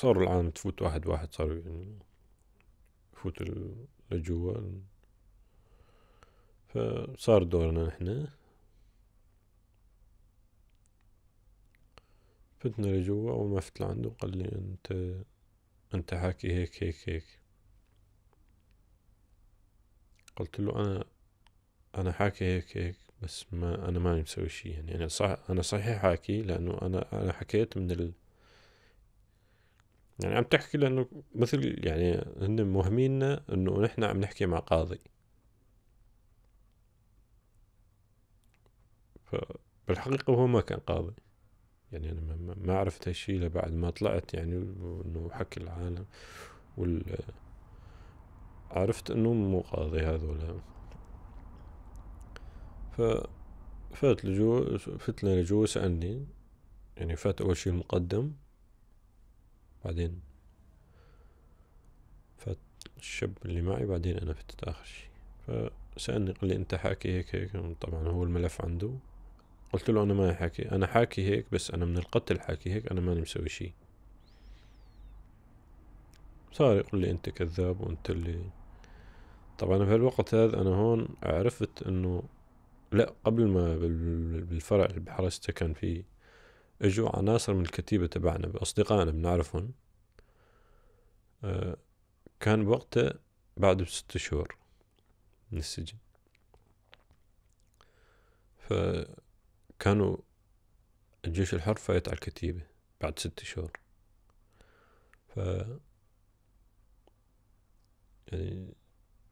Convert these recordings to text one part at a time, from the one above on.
صاروا العالم تفوت واحد واحد صاروا يعني يفوت لجوا فصار دورنا نحنا فتنا لجوا وما فت لعنده قال لي انت انت حاكي هيك هيك هيك قلت له انا انا حاكي هيك هيك بس ما انا ماني مسوي شيء يعني انا صح انا صحيح حاكي لانه انا انا حكيت من ال يعني عم تحكي لانه مثل يعني هن موهميننا انه نحن عم نحكي مع قاضي فبالحقيقه هو ما كان قاضي يعني انا ما عرفت هالشيء لبعد ما طلعت يعني انه حكي العالم وال عرفت انه مو قاضي هذول ف فات لجو فتنا لجو سألني يعني فات أول شيء المقدم بعدين فالشاب اللي معي بعدين أنا فتت آخر شي فسألني قال لي أنت حاكي هيك هيك طبعا هو الملف عنده قلت له أنا ما حاكي أنا حاكي هيك بس أنا من القتل حاكي هيك أنا ماني مسوي شي صار يقول لي أنت كذاب وأنت اللي طبعا بهالوقت هذا أنا هون عرفت أنه لا قبل ما بالفرع اللي بحرسته كان في اجوا عناصر من الكتيبة تبعنا بأصدقائنا بنعرفهم آه، كان بوقتها بعد بست شهور من السجن فكانوا الجيش الحر فايت على الكتيبة بعد ست شهور ف يعني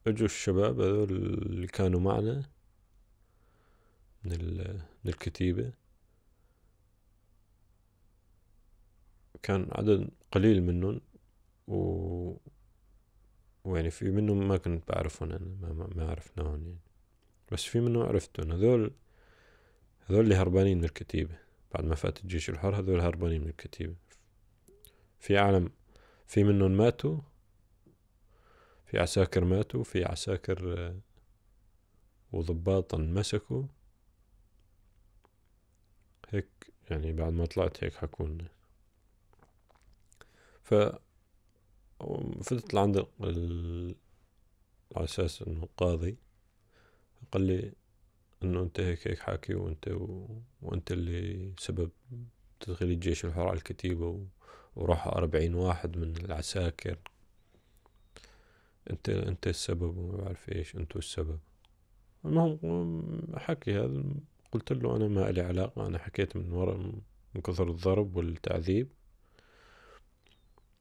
اجوا الشباب هذول اللي كانوا معنا من الكتيبة كان عدد قليل منهم و ويعني في منهم ما كنت بعرفهم أنا ما, ما عرفناهم يعني بس في منهم عرفتهم هذول هذول اللي هربانين من الكتيبة بعد ما فات الجيش الحر هذول هربانين من الكتيبة في عالم في منهم ماتوا في عساكر ماتوا في عساكر آه، وضباط انمسكوا هيك يعني بعد ما طلعت هيك حكولنا ف فزت لعند اساس انه قاضي قال لي انه انت هيك هيك حاكي وانت و... وانت اللي سبب تدخل الجيش الحر على الكتيبة و... وراح أربعين واحد من العساكر انت انت السبب وما بعرف ايش انتو السبب المهم حكي هذا قلت له انا ما لي علاقة انا حكيت من ورا من كثر الضرب والتعذيب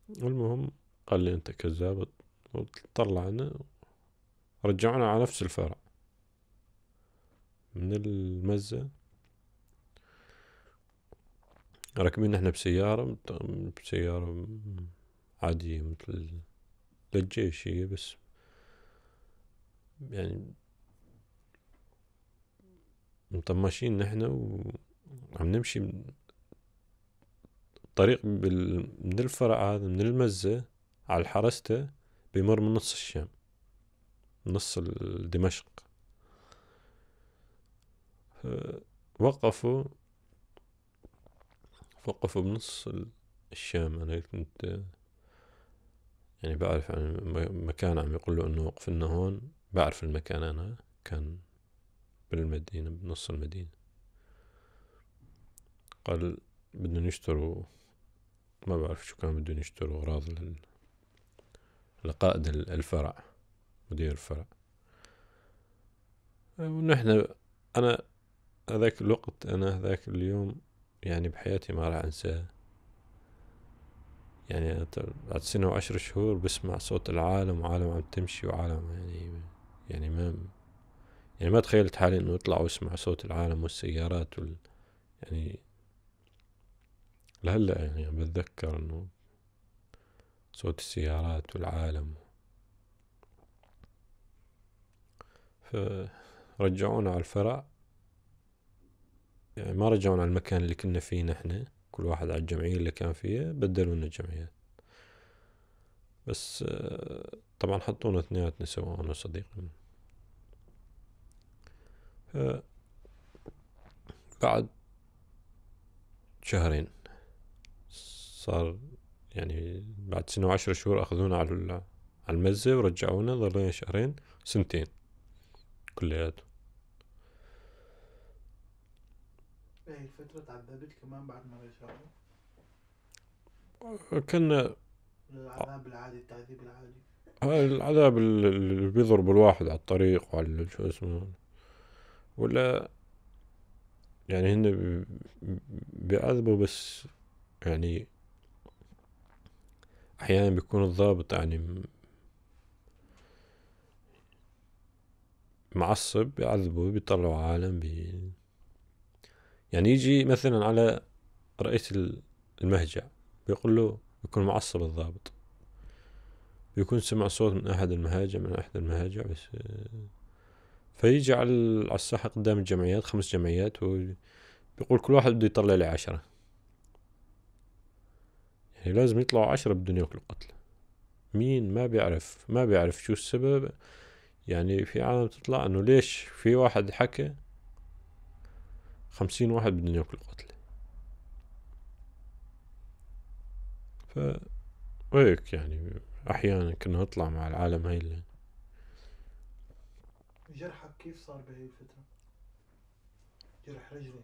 المهم قال لي أنت كذاب وطلعنا رجعونا على نفس الفرع من المزة راكبين احنا بسيارة بسيارة عادية مثل للجيش هي بس يعني مطمشين نحن وعم نمشي الطريق بال... من الفرع هذا من المزة على الحرستة بيمر من نص الشام نص دمشق وقفوا وقفوا بنص الشام أنا كنت يعني بعرف عن مكان عم يقول له إنه وقفنا هون بعرف المكان أنا كان بالمدينة بنص المدينة قال بدنا نشتروا ما بعرف شو كان بدهم يشتروا أغراض لقائد الفرع مدير الفرع ونحن أنا هذاك الوقت أنا هذاك اليوم يعني بحياتي ما راح أنساه يعني بعد سنة وعشر شهور بسمع صوت العالم وعالم عم تمشي وعالم يعني يعني ما يعني ما تخيلت حالي انه اطلع واسمع صوت العالم والسيارات وال يعني لهلا يعني عم بتذكر انه صوت السيارات والعالم فرجعونا على الفرع يعني ما رجعونا على المكان اللي كنا فيه نحن كل واحد على الجمعية اللي كان فيها بدلونا الجمعيات بس طبعا حطونا اثنيناتنا سوا انا وصديقي بعد شهرين صار يعني بعد سنة وعشرة شهور أخذونا على على المزة ورجعونا ضلينا شهرين سنتين كليات هي إيه، الفترة تعذبت كمان بعد ما رجعوا كنا العذاب العادي التعذيب العادي آه، العذاب اللي بيضرب الواحد على الطريق وعلى شو اسمه ولا يعني هن بيعذبوا بس يعني أحيانا بيكون الضابط يعني معصب بيعذبه بيطلعوا عالم بي يعني يجي مثلا على رئيس المهجع بيقول له بيكون معصب الضابط بيكون سمع صوت من أحد المهاجع من أحد المهاجع بس فيجي على الساحة قدام الجمعيات خمس جمعيات وبيقول كل واحد بده يطلع لي عشرة يعني لازم يطلعوا عشرة بدون ياكلوا قتلة مين ما بيعرف ما بيعرف شو السبب يعني في عالم تطلع انه ليش في واحد حكى خمسين واحد بدون ياكلوا قتلة ف هيك يعني احيانا كنا نطلع مع العالم هاي اللي جرحك كيف صار بهي الفترة؟ جرح رجلك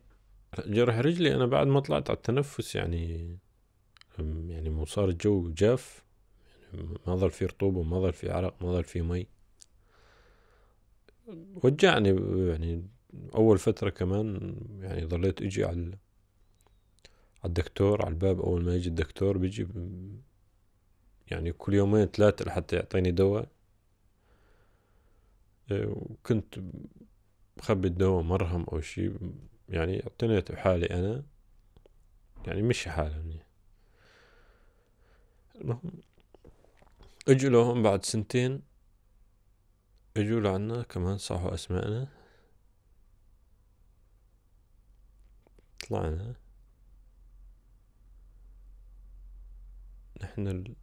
جرح رجلي انا بعد ما طلعت على التنفس يعني يعني صار الجو جاف يعني ما ظل في رطوبة ما ظل في عرق ما ظل في مي وجعني يعني أول فترة كمان يعني ظليت أجي على الدكتور على الباب أول ما يجي الدكتور بيجي يعني كل يومين ثلاثة لحتى يعطيني دواء أه، وكنت بخبي الدواء مرهم أو شي يعني اعتنيت بحالي أنا يعني مش حالي منيح المهم اجوا لهم بعد سنتين اجوا لعنا كمان صحوا اسمائنا طلعنا نحن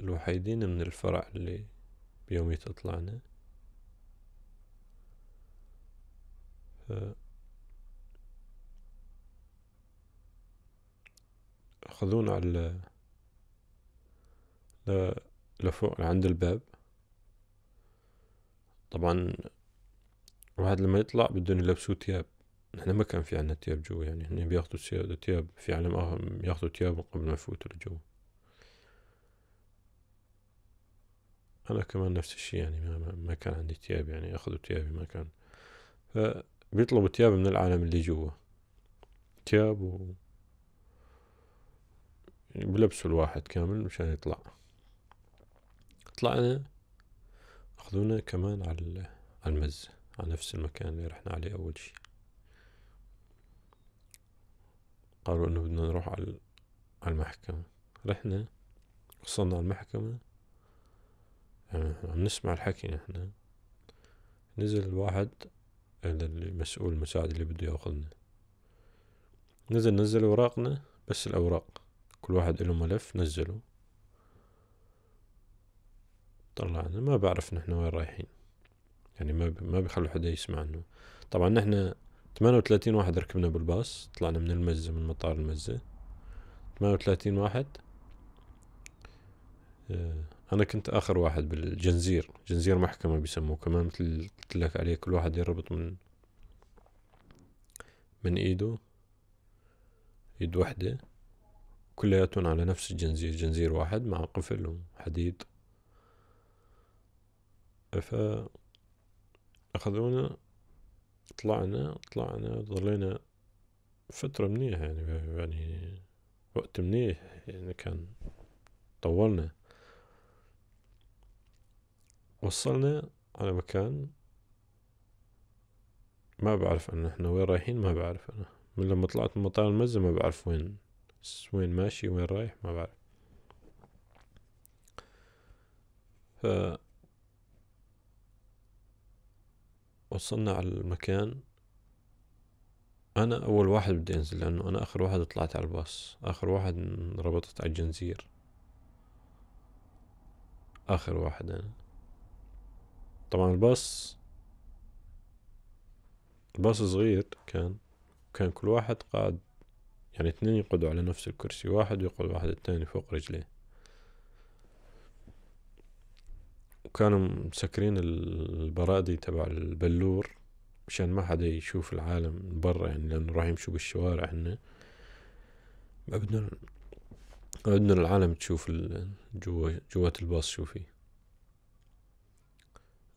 الوحيدين من الفرع اللي بيومي طلعنا ف... أخذونا على لفوق لعند الباب طبعا الواحد لما يطلع بدهم يلبسوا تياب نحن ما كان في عنا تياب جوا يعني هن بياخدوا تياب في عالم آخر بياخدوا تياب قبل ما يفوتوا لجوا أنا كمان نفس الشي يعني ما, ما كان عندي تياب يعني أخذوا تيابي ما كان فبيطلبوا تياب من العالم اللي جوا تياب و يعني بلبسوا الواحد كامل مشان يطلع طلعنا أخذونا كمان على المز على نفس المكان اللي رحنا عليه أول شي قالوا إنه بدنا نروح على المحكمة رحنا وصلنا على المحكمة يعني عم نسمع الحكي نحن نزل الواحد المسؤول المساعد اللي بده ياخذنا نزل نزل اوراقنا بس الاوراق كل واحد له ملف نزله طلعنا ما بعرف نحن وين رايحين يعني ما ما بيخلوا حدا يسمع عنه طبعا نحن 38 واحد ركبنا بالباص طلعنا من المزة من مطار المزة 38 واحد آه، أنا كنت آخر واحد بالجنزير جنزير محكمة بيسموه كمان مثل قلت لك عليه كل واحد يربط من من إيده إيد وحدة كلياتهم على نفس الجنزير جنزير واحد مع قفل وحديد فا أخذونا طلعنا طلعنا ضلينا فترة منيحة يعني يعني وقت منيح يعني كان طولنا وصلنا على مكان ما بعرف أنا إحنا وين رايحين ما بعرف أنا من لما طلعت من مطار المزة ما بعرف وين وين ماشي وين رايح ما بعرف ف وصلنا على المكان أنا أول واحد بدي أنزل لأنه أنا آخر واحد طلعت على الباص آخر واحد ربطت على الجنزير آخر واحد أنا طبعا الباص الباص صغير كان كان كل واحد قاعد يعني اثنين يقعدوا على نفس الكرسي واحد ويقعد واحد التاني فوق رجليه كانوا مسكرين البرادي تبع البلور مشان ما حدا يشوف العالم من برا يعني لأنه راح يمشوا بالشوارع هن ما بدنا ما بدنا العالم تشوف جوا جوات الباص شو فيه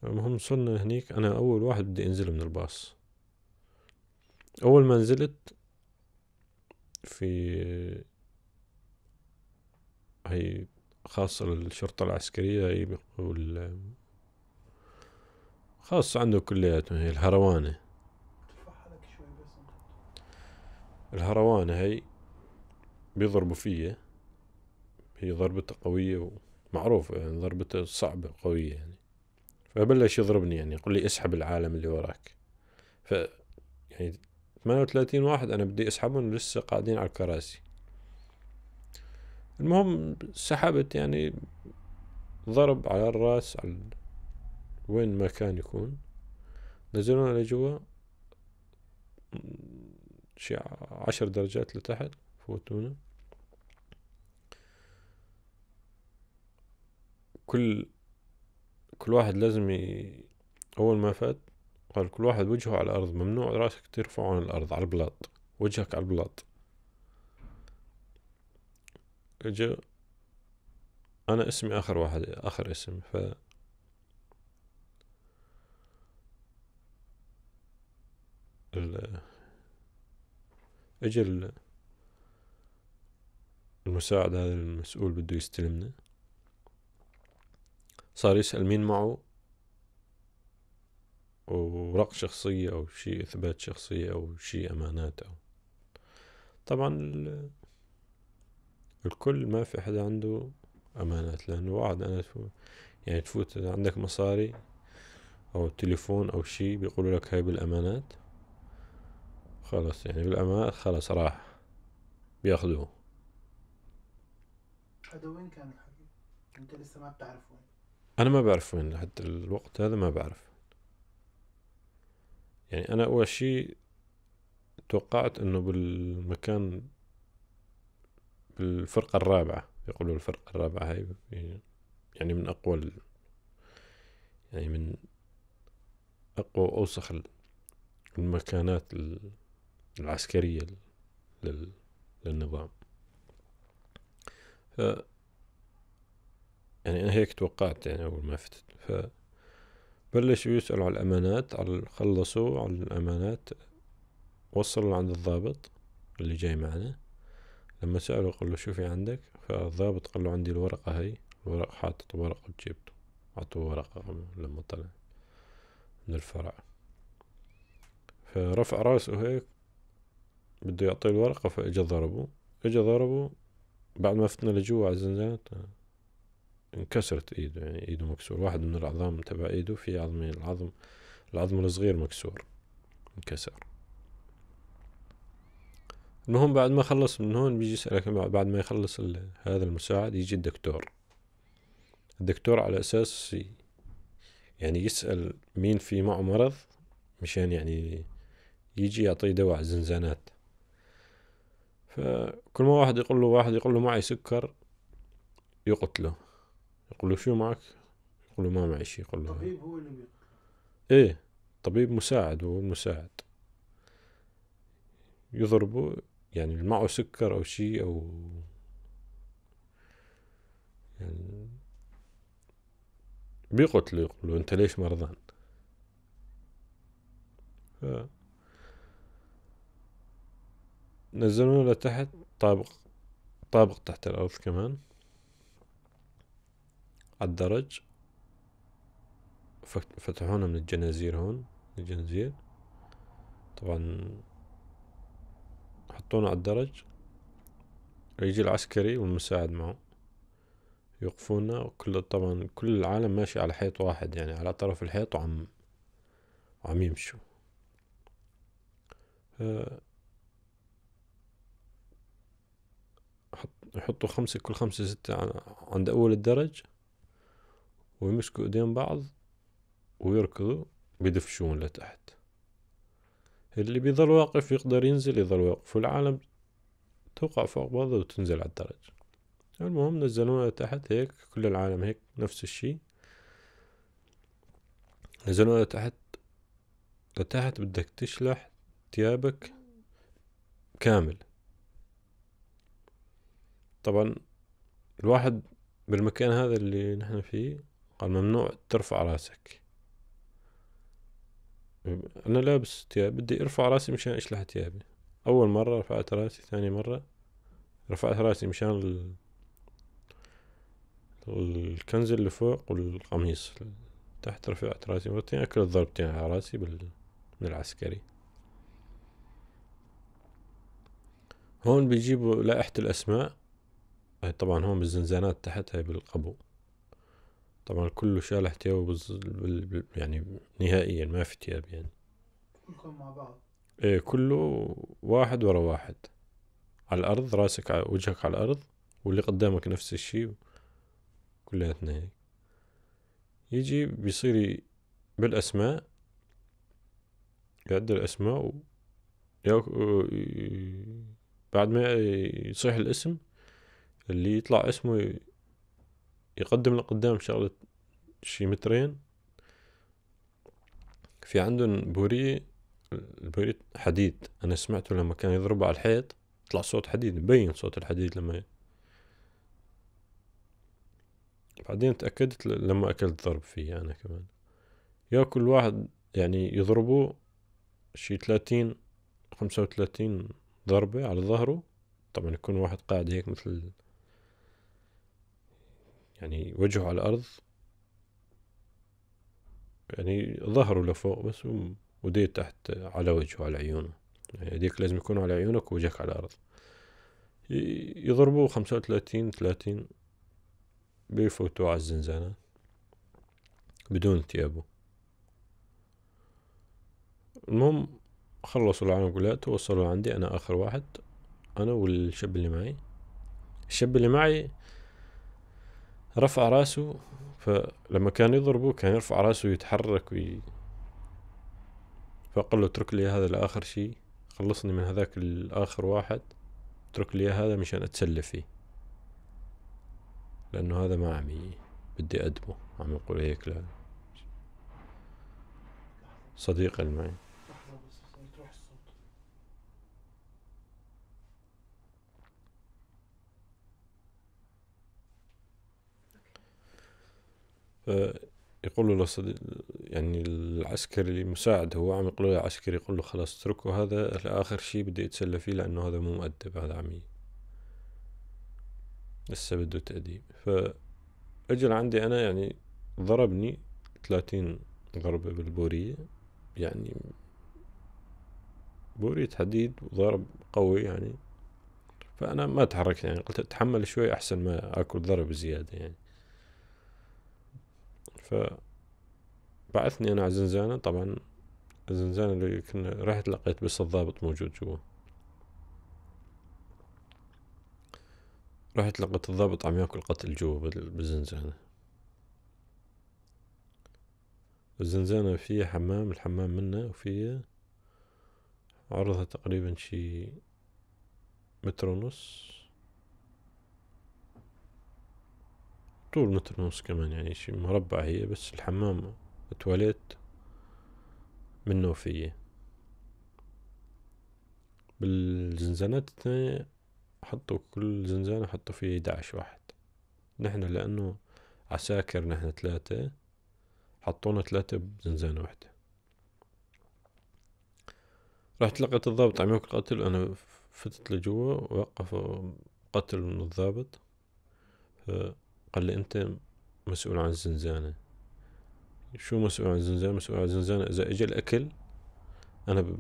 المهم وصلنا هنيك أنا أول واحد بدي أنزل من الباص أول ما نزلت في هي خاصة الشرطة العسكرية وال خاصة عنده كلياتهم هي الهروانة الهروانة هي بيضربوا فيا هي ضربته قوية ومعروفة يعني ضربته صعبة قوية يعني فبلش يضربني يعني يقول لي اسحب العالم اللي وراك ف يعني 38 واحد انا بدي اسحبهم لسه قاعدين على الكراسي المهم سحبت يعني ضرب على الراس على وين ما كان يكون نزلونا لجوا شي عشر درجات لتحت فوتونا كل كل واحد لازم ي... أول ما فات قال كل واحد وجهه على الأرض ممنوع راسك ترفعه عن الأرض على البلاط وجهك على البلاط اجا انا اسمي اخر واحد اخر اسم ف ال... اجى ال... المساعد هذا المسؤول بده يستلمنا صار يسأل مين معه ورق شخصية أو شيء إثبات شخصية أو شيء أمانات أو طبعا الكل ما في حدا عنده امانات لانه واحد انا يعني تفوت عندك مصاري او تليفون او شي بيقولوا لك هاي بالامانات خلاص يعني بالامانات خلاص راح بياخذوه هذا وين كان الحكي؟ انت لسه ما بتعرف وين انا ما بعرف وين لحد الوقت هذا ما بعرف يعني انا اول شي توقعت انه بالمكان الفرقة الرابعة يقولوا الفرقة الرابعة هاي يعني من أقوى يعني من أقوى يعني وأوسخ المكانات العسكرية للنظام ف يعني أنا هيك توقعت يعني أول ما فتت ف بلشوا يسألوا على الأمانات على خلصوا على الأمانات وصلوا عند الضابط اللي جاي معنا لما سأله قال له شوفي عندك فالضابط قال له عندي الورقة هاي الورق حاطط ورقة بجيبته عطوا ورقة لما طلع من الفرع فرفع راسه هيك بده يعطي الورقة فإجا ضربه إجا ضربه بعد ما فتنا لجوا على الزنزانات انكسرت ايده يعني ايده مكسور واحد من العظام تبع ايده في عظمين العظم العظم الصغير مكسور انكسر المهم بعد ما خلص من هون بيجي يسألك بعد ما يخلص هذا المساعد يجي الدكتور الدكتور على أساس يعني يسأل مين في معه مرض مشان يعني يجي يعطيه دواء على الزنزانات فكل ما واحد يقول له واحد يقول له معي سكر يقتله يقول له شو معك يقول له ما معي شيء يقول له الطبيب هو اللي ايه طبيب مساعد هو المساعد يضربه يعني اللي معه سكر او شيء او يعني بيقتلوا يقولوا انت ليش مرضان ف... نزلونا لتحت طابق طابق تحت الأرض كمان عالدرج فتحونا من الجنازير هون الجنازير طبعا حطونا على الدرج يجي العسكري والمساعد معه يوقفونا وكل طبعا كل العالم ماشي على حيط واحد يعني على طرف الحيط وعم وعم يمشوا آه، يحطوا خمسة كل خمسة ستة عند أول الدرج ويمسكوا إيدين بعض ويركضوا بيدفشون لتحت اللي بيظل واقف يقدر ينزل يظل واقف والعالم توقع فوق بعضها وتنزل على الدرج المهم نزلونا تحت هيك كل العالم هيك نفس الشي نزلونا تحت لتحت بدك تشلح ثيابك كامل طبعا الواحد بالمكان هذا اللي نحن فيه قال ممنوع ترفع راسك انا لابس ثياب بدي ارفع راسي مشان اشلح ثيابي اول مره رفعت راسي ثاني مره رفعت راسي مشان ال... الكنز اللي فوق والقميص تحت رفعت راسي مرتين اكلت ضربتين على راسي بال... من العسكري هون بيجيبوا لائحة الأسماء هاي طبعا هون بالزنزانات تحت هاي بالقبو طبعا كله شال احتياوي بز... بال... بال- يعني نهائيا ما في تياب يعني كلهم مع بعض ايه كله واحد ورا واحد على الارض راسك على وجهك على الارض واللي قدامك نفس الشيء كلياتنا هيك يجي بيصير بالاسماء يعد الاسماء و... ياك... بعد ما يصيح الاسم اللي يطلع اسمه يقدم لقدام شغلة شي مترين في عندهم بوري البوري حديد أنا سمعته لما كان يضربه على الحيط طلع صوت حديد مبين صوت الحديد لما بعدين تأكدت لما أكلت ضرب فيه أنا كمان يا كل واحد يعني يضربه شي ثلاثين خمسة وثلاثين ضربة على ظهره طبعا يكون واحد قاعد هيك مثل يعني وجهه على الأرض يعني ظهره لفوق بس وديه تحت على وجهه على عيونه يعني هذيك لازم يكون على عيونك ووجهك على الأرض يضربوه خمسة وثلاثين ثلاثين بيفوتوا على الزنزانة بدون ثيابه المهم خلصوا العالم كلها توصلوا عندي أنا آخر واحد أنا والشاب اللي معي الشاب اللي معي رفع راسه فلما كان يضربه كان يرفع راسه ويتحرك وي... فقال له اترك لي هذا لآخر شيء خلصني من هذاك الآخر واحد اترك لي هذا مشان أتسلى فيه لأنه هذا ما عم بدي أدبه عم يقول هيك لا صديق معي آه، يقول له يعني العسكري المساعد هو عم يقول له العسكري يقول له خلاص اتركه هذا لآخر شيء بدي أتسلى فيه لأنه هذا مو مؤدب هذا عمي لسه بده تأديب اجل عندي أنا يعني ضربني ثلاثين ضربة بالبورية يعني بورية حديد وضرب قوي يعني فأنا ما تحركت يعني قلت أتحمل شوي أحسن ما أكل ضرب زيادة يعني فبعثني أنا على زنزانة طبعا الزنزانة اللي كنا رحت لقيت بس الضابط موجود جوا رحت لقيت الضابط عم ياكل قتل جوا بالزنزانة الزنزانة فيها حمام الحمام منه وفيه عرضها تقريبا شي متر ونص طول متر ونص كمان يعني شي مربع هي بس الحمام التواليت منه نوفية بالزنزانات الثانية حطوا كل زنزانة حطوا فيها 11 واحد نحن لأنه عساكر نحن ثلاثة حطونا ثلاثة بزنزانة واحدة رحت لقيت الضابط عم ياكل قتل أنا فتت لجوا وقف قتل من الضابط قال لي أنت مسؤول عن الزنزانة شو مسؤول عن الزنزانة مسؤول عن الزنزانة إذا إجا الأكل أنا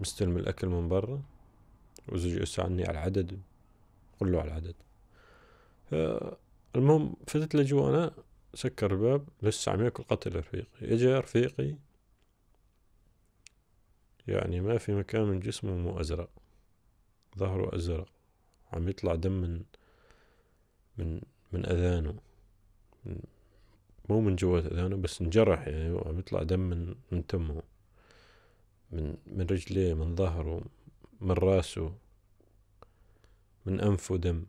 بستلم الأكل من برا وزوجي يسألني على العدد قل له على العدد آه، المهم فتت لجوا أنا سكر الباب لسه عم ياكل قتل رفيقي اجا رفيقي يعني ما في مكان من جسمه مو ازرق ظهره ازرق عم يطلع دم من من من أذانه مو من جوة أذانه بس انجرح يعني بيطلع دم من, من تمه من من رجليه من ظهره من راسه من أنفه دم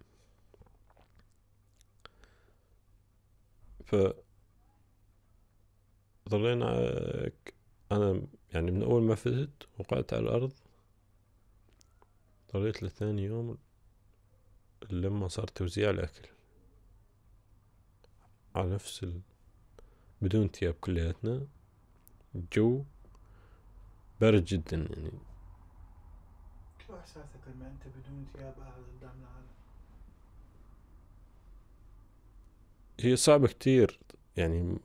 ف ضلينا أنا يعني من أول ما فزت وقعت على الأرض ضليت لثاني يوم لما صار توزيع الأكل على نفس ال... بدون ثياب كلياتنا الجو بارد جدا يعني شو احساسك لما انت بدون ثياب قاعد قدام العالم؟ هي صعبة كتير يعني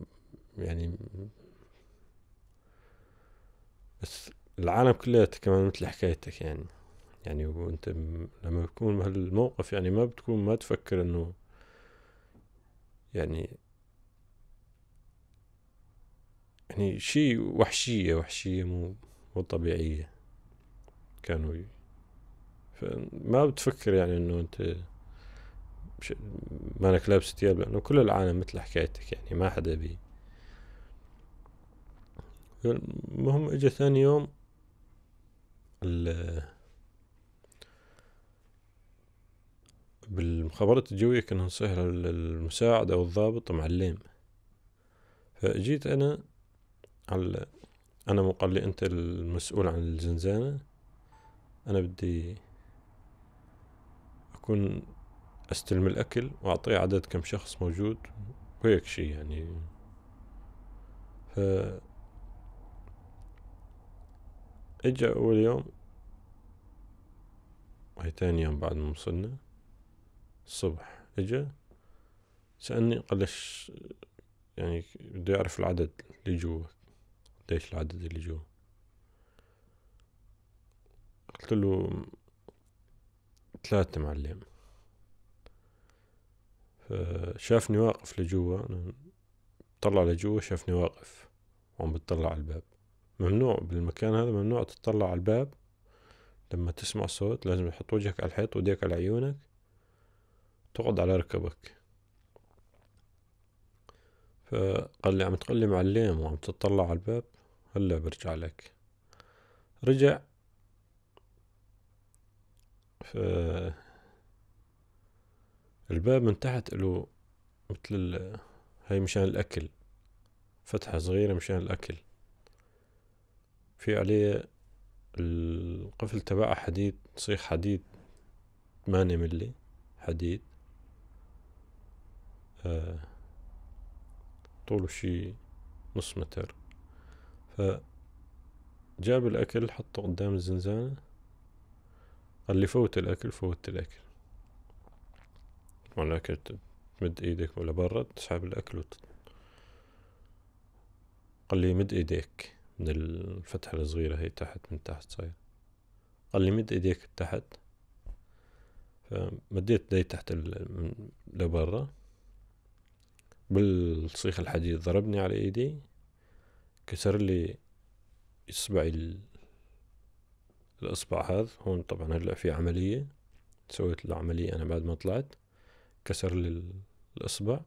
يعني بس العالم كلياته كمان مثل حكايتك يعني يعني وانت لما بتكون بهالموقف يعني ما بتكون ما تفكر انه يعني يعني شيء وحشية وحشية مو مو طبيعية كانوا فما بتفكر يعني انه انت لك لابس ثياب لانه كل العالم مثل حكايتك يعني ما حدا بي المهم اجى ثاني يوم ال بالمخابرات الجوية كان نصير المساعد أو الضابط معلم فجيت أنا على أنا قال لي أنت المسؤول عن الزنزانة أنا بدي أكون أستلم الأكل وأعطيه عدد كم شخص موجود وهيك شي يعني ف أول يوم هاي تاني يوم بعد ما وصلنا الصبح اجا سألني قال ليش يعني بده يعرف العدد اللي جوا قديش العدد اللي جوا قلت له ثلاثة معلم فشافني واقف لجوا طلع لجوا شافني واقف وعم بتطلع على الباب ممنوع بالمكان هذا ممنوع تطلع على الباب لما تسمع صوت لازم تحط وجهك على الحيط وديك على عيونك تقعد على ركبك فقال لي عم تقلي معلم وعم تطلع على الباب هلا برجع لك رجع ف الباب من تحت له مثل ال... هاي مشان الأكل فتحة صغيرة مشان الأكل في عليه القفل تبعها حديد صيغ حديد 8 ملي حديد آه، طوله شي نص متر فجاب الأكل حطه قدام الزنزانة قال لي فوت الأكل فوت الأكل والأكل تمد إيدك ولا برا تسحب الأكل وت... قال لي مد إيديك من الفتحة الصغيرة هي تحت من تحت صاير قال لي مد إيديك تحت فمديت داي تحت لبرا بالصيخ الحديد ضربني على ايدي كسر لي اصبعي الاصبع هذا هون طبعا هلا في عملية سويت العملية انا بعد ما طلعت كسر لي الاصبع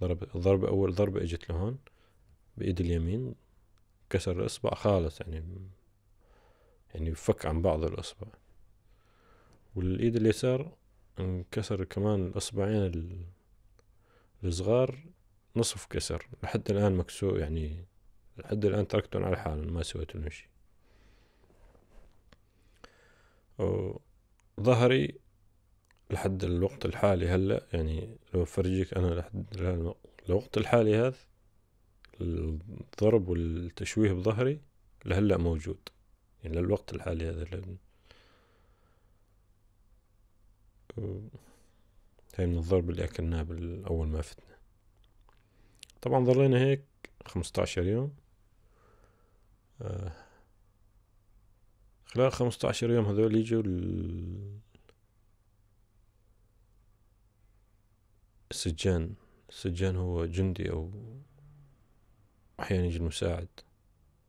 ضرب الضربة اول ضربة اجت لهون بايد اليمين كسر الاصبع خالص يعني يعني فك عن بعض الاصبع والايد اليسار انكسر كمان الاصبعين الصغار نصف كسر لحد الآن مكسو يعني لحد الآن تركتهم على حالهم ما سويت لهم شيء ظهري لحد الوقت الحالي هلا يعني لو أفرجيك أنا لحد الوقت الحالي هذا الضرب والتشويه بظهري لهلا موجود يعني للوقت الحالي هذا هاي من الضرب اللي أكلناه بالأول ما فتنا طبعا ظلينا هيك خمستاشر يوم آه خلال خمستاشر يوم هذول يجوا السجان السجان هو جندي أو أحيانا يجي المساعد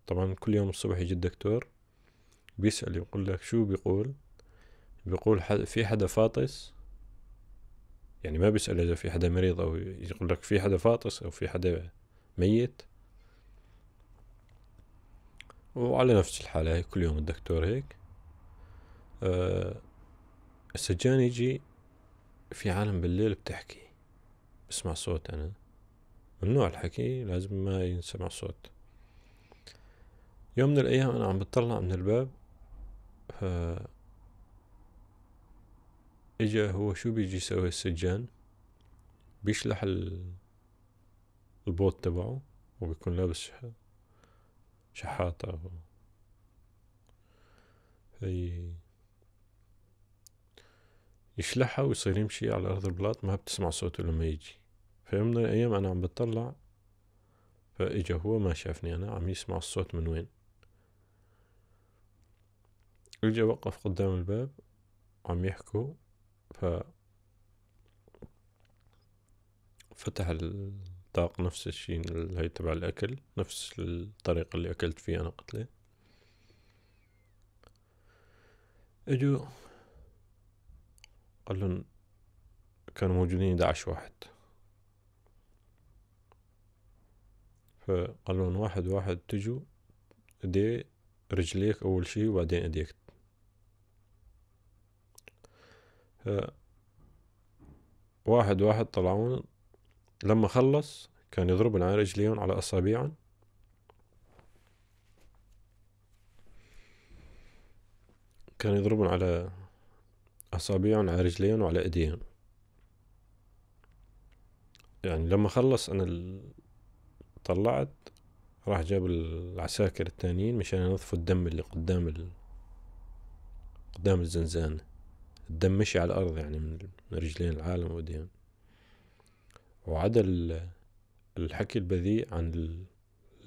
طبعا كل يوم الصبح يجي الدكتور بيسأل يقول لك شو بيقول بيقول في حدا فاطس يعني ما بيسأل إذا في حدا مريض أو يقول لك في حدا فاطس أو في حدا ميت وعلى نفس الحالة هيك كل يوم الدكتور هيك السجان آه، يجي في عالم بالليل بتحكي بسمع صوت أنا ممنوع الحكي لازم ما ينسمع صوت يوم من الأيام أنا عم بطلع من الباب آه، اجا هو شو بيجي يسوي السجان بيشلح البوت تبعه وبيكون لابس شحاطة هي يشلحها ويصير يمشي على أرض البلاط ما بتسمع صوته لما يجي يوم من الأيام أنا عم بتطلع فإجا هو ما شافني أنا عم يسمع الصوت من وين إجا وقف قدام الباب وعم يحكوا ف فتح الطاق نفس الشي هي تبع الأكل نفس الطريقة اللي أكلت فيها أنا قتلة اجوا قالن كانوا موجودين 11 واحد فقالون واحد واحد تجوا دي رجليك أول شي وبعدين اديك واحد واحد طلعون لما خلص كان يضربن على رجليهم على أصابيعهم كان يضربون على أصابيعهم على رجليهم وعلى إيديهم يعني لما خلص أنا طلعت راح جاب العساكر التانيين مشان ينظفوا الدم اللي قدام ال... قدام الزنزانة الدم مشي على الأرض يعني من رجلين العالم وديهم وعدا الحكي البذيء عن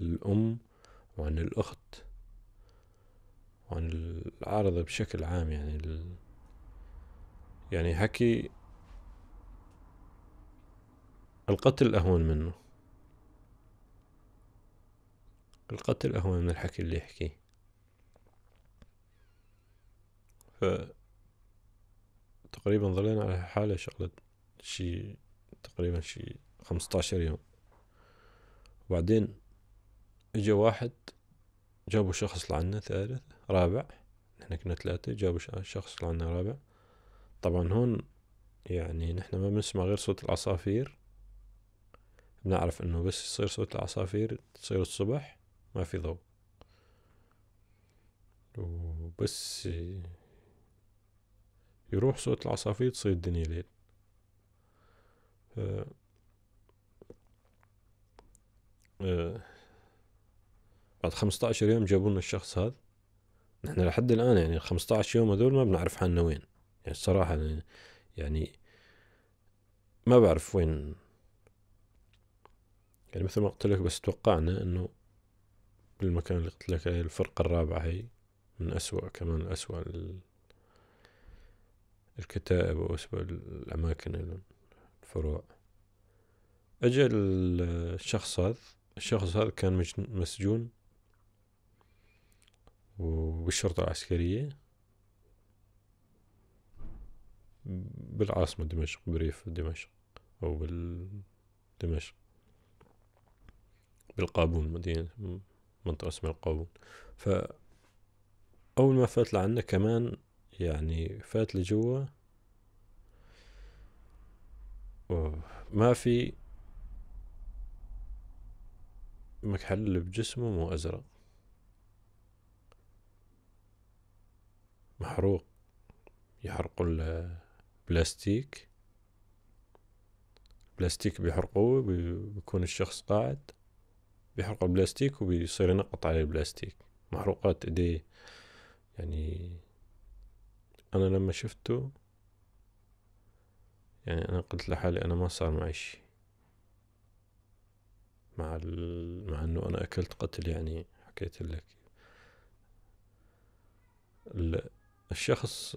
الأم وعن الأخت وعن العارضة بشكل عام يعني ال... يعني حكي القتل أهون منه القتل أهون من الحكي اللي يحكيه ف تقريبا ظلينا على حالة شغلة شي تقريبا شي خمسطاشر يوم وبعدين اجا واحد جابوا شخص لعنا ثالث رابع نحن كنا ثلاثة جابوا شخص لعنا رابع طبعا هون يعني نحن ما بنسمع غير صوت العصافير بنعرف انه بس يصير صوت العصافير تصير الصبح ما في ضوء وبس يروح صوت العصافير تصير الدنيا ليل ف... آه بعد خمسة عشر يوم جابوا لنا الشخص هذا نحن لحد الآن يعني الخمسة عشر يوم هذول ما بنعرف حالنا وين يعني الصراحة يعني-, يعني ما بعرف وين يعني مثل ما قلت لك بس توقعنا انه بالمكان اللي قلت لك الفرقة الرابعة هي من أسوأ كمان أسوأ الكتائب وأسباب الأماكن الفروع أجل الشخص هذا الشخص هذا كان مسجون وبالشرطة العسكرية بالعاصمة دمشق بريف دمشق أو بالدمشق بالقابون مدينة منطقة اسمها القابون فأول ما فات لعنا كمان يعني فات لجوا ما في مكحل بجسمه مو أزرق محروق يحرقوا البلاستيك بلاستيك بيحرقوه بيكون الشخص قاعد بيحرق البلاستيك وبيصير ينقط عليه البلاستيك محروقات ايديه يعني انا لما شفته يعني انا قلت لحالي انا ما صار معي شيء مع مع انه انا اكلت قتل يعني حكيت لك الشخص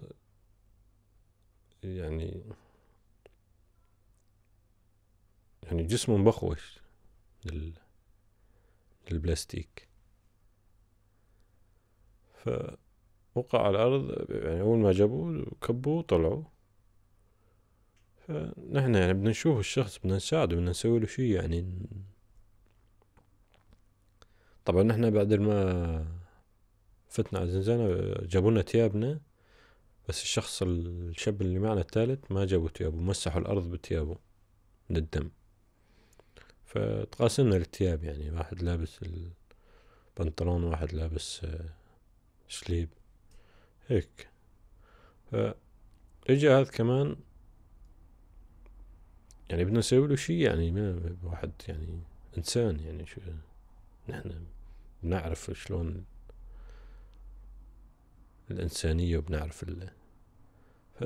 يعني يعني جسمه مبخوش لل... للبلاستيك ف وقع على الأرض يعني أول ما جابوه كبوه وطلعوا فنحن يعني بدنا نشوف الشخص بدنا نساعده بدنا نسوي له شي يعني طبعا نحن بعد ما فتنا على الزنزانة جابونا تيابنا بس الشخص الشاب اللي معنا الثالث ما جابوا تيابه مسحوا الأرض بتيابه من الدم فتقاسمنا التياب يعني واحد لابس البنطلون واحد لابس سليب آه، هيك فاجى هذا كمان يعني بدنا نسوي له شيء يعني ما واحد يعني انسان يعني شو نحن بنعرف شلون الانسانيه وبنعرف ال ف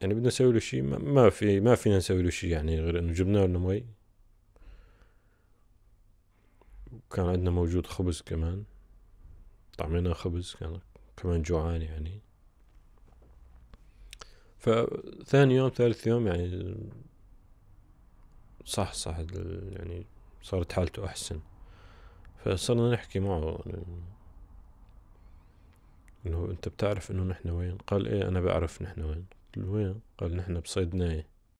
يعني بدنا نسوي له شيء ما في ما فينا نسوي له شيء يعني غير انه جبنا لنا مي وكان عندنا موجود خبز كمان طعمنا خبز كان كمان جوعان يعني فثاني يوم ثالث يوم يعني صح صح يعني صارت حالته أحسن فصرنا نحكي معه انه انت بتعرف انه نحن وين قال ايه انا بعرف نحن وين قلت له وين قال نحن بصيدناية